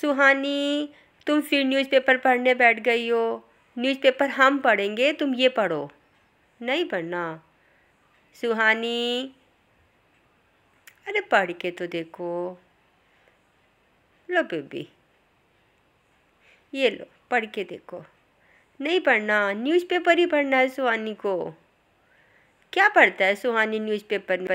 सुहानी तुम फिर न्यूज़पेपर पढ़ने बैठ गई हो न्यूज़पेपर हम पढ़ेंगे तुम ये पढ़ो नहीं पढ़ना सुहानी अरे पढ़ के तो देखो लो बेबी ये लो पढ़ के देखो नहीं पढ़ना न्यूज़पेपर ही पढ़ना है सुहानी को क्या पढ़ता है सुहानी न्यूज़पेपर में